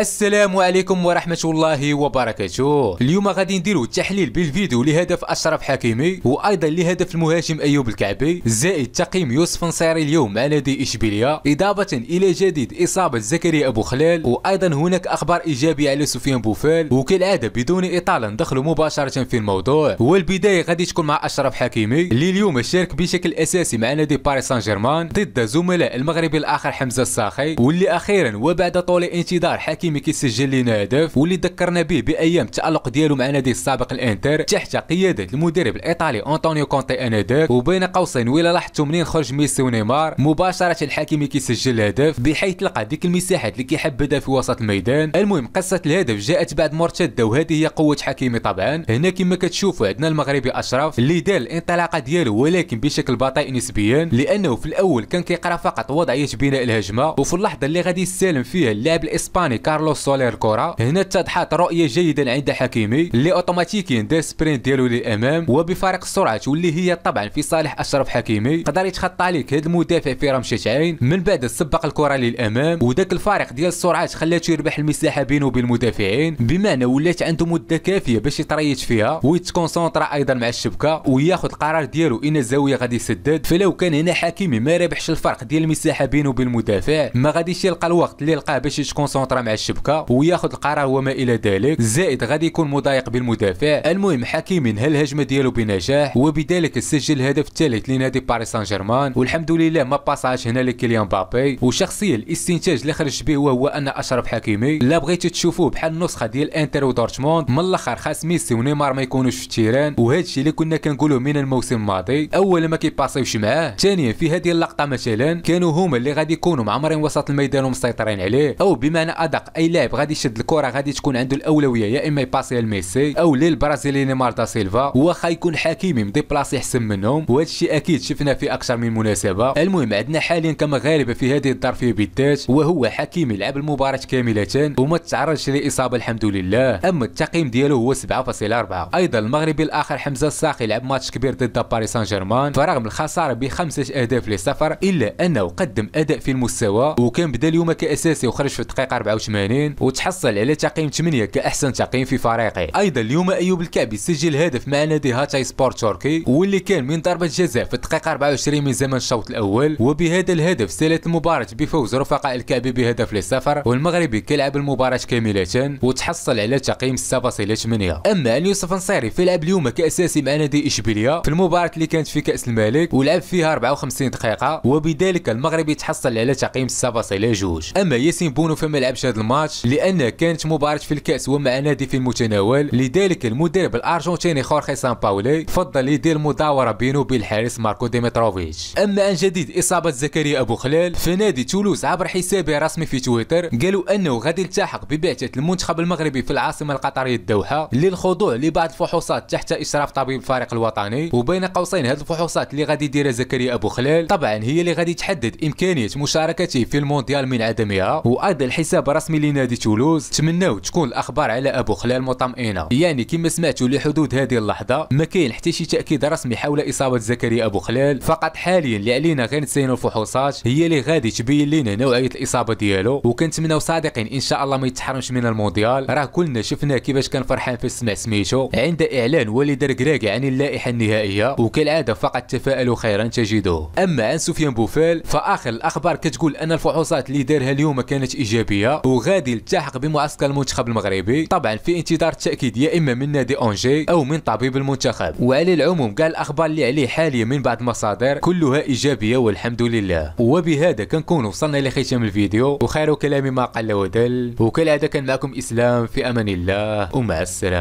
السلام عليكم ورحمة الله وبركاته اليوم غادي نديرو تحليل بالفيديو لهدف أشرف حكيمي وأيضا لهدف المهاجم أيوب الكعبي زائد تقييم يوسف نصيري اليوم على نادي إشبيلية إضافة إلى جديد إصابة زكريا أبو خلال وأيضا هناك أخبار إيجابية على سفيان بوفال وكالعادة بدون إطالة ندخلوا مباشرة في الموضوع والبداية غادي تكون مع أشرف حكيمي اللي اليوم شارك بشكل أساسي مع نادي باريس سان جيرمان ضد زملاء المغربي الآخر حمزة الساخي واللي أخيرا وبعد طول انتظار حكيمي حكيمي كيسجل لنا هدف واللي ذكرنا به بايام التالق ديالو مع نادي السابق الانتر تحت قياده المدرب الايطالي انطونيو كونتي انذاك وبين قوسين ولا لاحظتوا منين خرج ميسي ونيمار مباشره الحكيمي كيسجل الهدف بحيث لقى ديك المساحات اللي كيحبدها في وسط الميدان المهم قصه الهدف جاءت بعد مرتده وهذه هي قوه حكيمي طبعا هنا كما كتشوفوا عندنا المغربي اشرف اللي دار الانطلاقه ديالو ولكن بشكل بطيء نسبيا لانه في الاول كان كيقرا فقط وضعيه بناء الهجمه وفي اللحظه اللي غادي يستلم فيها اللاعب الاسباني كارلوس سولير الكره هنا اتضحت رؤيه جيدا عند حكيمي اللي اوتوماتيكيا دا سبرينت ديالو للامام وبفارق السرعه واللي هي طبعا في صالح اشرف حكيمي قدر يتخطى عليك هذا المدافع في رمشه عين من بعد سبق الكره للامام وداك الفارق ديال السرعات خلاته يربح المساحه بينه وبين المدافعين بمعنى ولات عنده مده كافيه باش يتريث فيها ويتكونسونطرا ايضا مع الشبكه وياخذ القرار ديالو ان الزاويه غادي يسدد فلو كان هنا حكيمي ما ربحش الفرق ديال المساحه بينه وبين المدافع ما غاديش يلقى الوقت اللي لقاه باش يتكونسونطرا مع الشبكة. الشبكه وياخذ القرار وما الى ذلك زائد غادي يكون مضايق بالمدافع المهم حكيم انهى الهجمه ديالو بنجاح وبذلك سجل الهدف الثالث لنادي باريس سان جيرمان والحمد لله ما باساش هنا لكيليان مبابي وشخصيا الاستنتاج اللي خرج به وهو ان اشرف حكيمي لا بغيتو تشوفوه بحال النسخه ديال انتر ودورتموند من الاخر خاص ميسي ونيمار ما يكونوش في التيران وهذا الشيء اللي كنا كنقولوه من الموسم الماضي اولا ما كيباسيوش معاه ثانيا في هذه اللقطه مثلا كانوا هما اللي غادي يكونوا معمرين وسط الميدان ومسيطرين عليه او بمعنى ادق اي لاعب غادي يشد الكره غادي تكون عنده الاولويه يا اما يباسيها لميسي او للبرازيلي نيمار دا سيلفا واخا يكون حكيمي مديبلاسي احسن منهم وهذا الشيء اكيد شفناه في اكثر من مناسبه المهم عندنا حاليا كمغاربه في هذه الظرفيه بالذات وهو حكيمي لعب المباراه كامله وما تعرضش لاصابه الحمد لله اما التقييم ديالو هو 7.4 ايضا المغربي الاخر حمزه الساقي لعب ماتش كبير ضد باريس سان جيرمان فرغم الخساره بخمسه اهداف لصفر الا انه قدم اداء في المستوى وكان بدا اليوم كاساسي وخرج في الدقيقه 84 86 وتحصل على تقييم 8 كأحسن تقييم في فريقه أيضا اليوم أيوب الكعبي سجل هدف مع نادي هاتاي سبورت تركي واللي كان من ضربة جزاء في الدقيقة 24 من زمن الشوط الأول وبهذا الهدف سالت المباراة بفوز رفقاء الكعبي بهدف للصفر والمغربي كيلعب المباراة كاملة وتحصل على تقييم 6.8 أما أن يوسف نصيري فيلعب اليوم كأساسي مع نادي إشبيلية في المباراة اللي كانت في كأس الملك ولعب فيها 54 دقيقة وبذلك المغربي تحصل على تقييم 7.2 أما ياسين بونو فما لعبش هذا الماتش لان كانت مباراة في الكأس ومع نادي في المتناول لذلك المدرب الأرجنتيني خورخي باولي فضل يدير مداورة بينه وبين الحارس ماركو ديمتروفيتش أما عن جديد إصابة زكريا أبو خلال فنادي تولوز عبر حسابه الرسمي في تويتر قالوا أنه غادي يلتحق ببعثة المنتخب المغربي في العاصمة القطرية الدوحة للخضوع لبعض الفحوصات تحت إشراف طبيب الفريق الوطني وبين قوسين هذه الفحوصات اللي غادي يديرها زكريا أبو خلال طبعا هي اللي غادي تحدد إمكانية مشاركته في المونديال من عدمها وأيضا الحساب الرسمي الرسمي لنادي تولوز تمناو تكون الاخبار على ابو خلال مطمئنه يعني كما سمعتوا لحدود هذه اللحظه ما كاين حتى شي تاكيد رسمي حول اصابه زكريا ابو خلال فقط حاليا اللي علينا غير نسينو الفحوصات هي اللي غادي تبين لنا نوعيه الاصابه ديالو وكنتمناو صادقين ان شاء الله ما يتحرمش من المونديال راه كلنا شفنا كيفاش كان فرحان في سمع سميتو عند اعلان وليد ركراكي عن اللائحه النهائيه وكالعاده فقط تفائلوا خيرا تجدوه اما عن سفيان بوفال فاخر الاخبار كتقول ان الفحوصات اللي دارها اليوم كانت ايجابيه وغ وغادي يلتحق بمعسكر المنتخب المغربي طبعا في انتظار التاكيد يا اما من نادي اونجي او من طبيب المنتخب وعلى العموم قال الاخبار اللي عليه حاليا من بعض المصادر كلها ايجابيه والحمد لله وبهذا كنكون وصلنا لختام الفيديو وخير كلامي ما قل ودل وكالعاده كان معكم اسلام في امان الله ومع السلامه